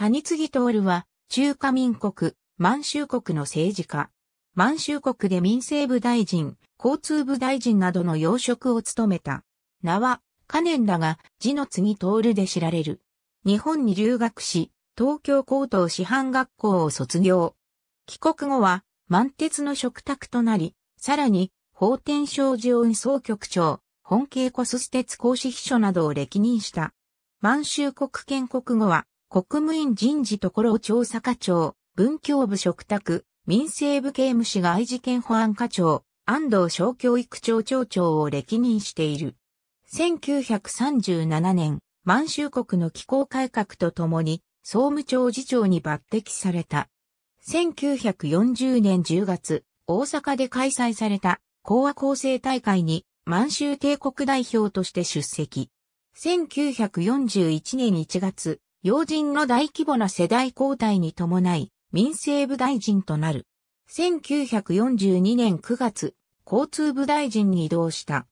谷継徹は、中華民国、満州国の政治家。満州国で民政部大臣、交通部大臣などの要職を務めた。名は、可念だが、字の継徹で知られる。日本に留学し、東京高等師範学校を卒業。帰国後は、満鉄の食卓となり、さらに、法天商事運送局長、本慶コステツ公使秘書などを歴任した。満州国建国後は、国務院人事ところ調査課長、文教部嘱託、民政部刑務士が愛知県保安課長、安藤小教育庁長長を歴任している。1937年、満州国の機構改革とともに、総務庁次長に抜擢された。1940年10月、大阪で開催された、講和構成大会に、満州帝国代表として出席。1941年1月、要人の大規模な世代交代に伴い、民政部大臣となる。1942年9月、交通部大臣に移動した。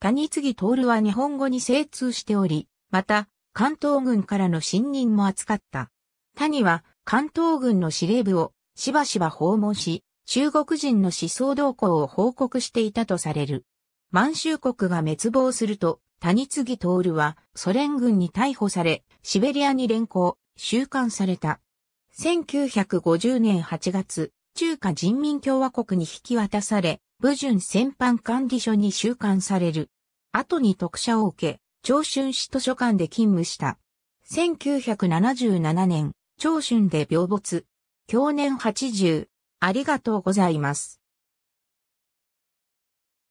谷次徹は日本語に精通しており、また、関東軍からの信任も扱った。谷は関東軍の司令部をしばしば訪問し、中国人の思想動向を報告していたとされる。満州国が滅亡すると、谷次徹はソ連軍に逮捕され、シベリアに連行、収監された。1950年8月、中華人民共和国に引き渡され、武順戦犯管理所に収監される。後に特赦を受け、長春市図書館で勤務した。1977年、長春で病没。去年80。ありがとうございます。